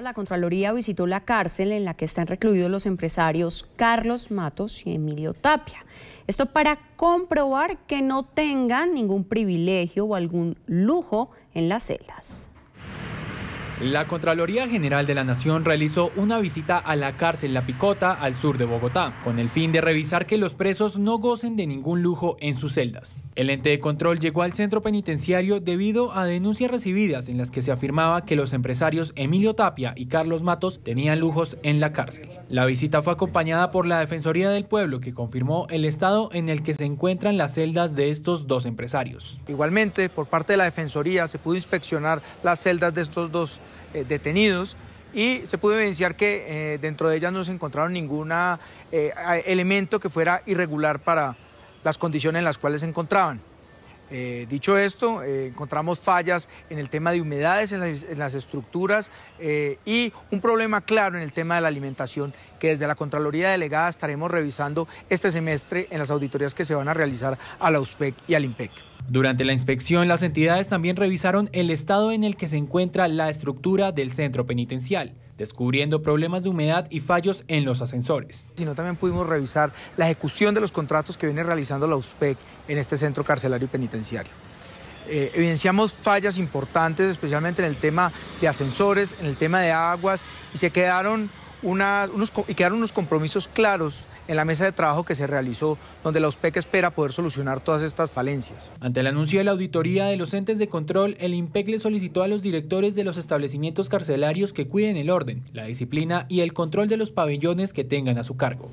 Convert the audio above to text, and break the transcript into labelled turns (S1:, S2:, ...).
S1: la Contraloría visitó la cárcel en la que están recluidos los empresarios Carlos Matos y Emilio Tapia. Esto para comprobar que no tengan ningún privilegio o algún lujo en las celdas.
S2: La Contraloría General de la Nación realizó una visita a la cárcel La Picota, al sur de Bogotá, con el fin de revisar que los presos no gocen de ningún lujo en sus celdas. El ente de control llegó al centro penitenciario debido a denuncias recibidas en las que se afirmaba que los empresarios Emilio Tapia y Carlos Matos tenían lujos en la cárcel. La visita fue acompañada por la Defensoría del Pueblo, que confirmó el estado en el que se encuentran las celdas de estos dos empresarios. Igualmente, por parte
S3: de la Defensoría se pudo inspeccionar las celdas de estos dos eh, detenidos y se pudo evidenciar que eh, dentro de ellas no se encontraron ningún eh, elemento que fuera irregular para las condiciones en las cuales se encontraban. dicho esto, encontramos fallas en el tema de humedades en las, estructuras y un problema claro en el tema de la alimentación que desde la Contraloría Delegada estaremos revisando este
S2: semestre en las auditorías que se van a realizar a la USPEC y al IMPEC. Durante la inspección, las entidades también revisaron el estado en el que se encuentra la estructura del centro penitencial descubriendo problemas de humedad y fallos en los ascensores. Sino también pudimos revisar la ejecución
S3: de los contratos que viene realizando la USPEC en este centro carcelario y penitenciario. Eh, evidenciamos fallas importantes, especialmente en el tema de ascensores, en el tema de aguas, y se quedaron unos, y quedaron unos compromisos claros en la mesa de trabajo que se realizó, donde la USPEC espera poder solucionar todas estas falencias.
S2: Ante el anuncio de la auditoría de los entes de control, el IMPEC le solicitó a los directores de los establecimientos carcelarios que cuiden el orden, la disciplina y el control de los pabellones que tengan a su cargo.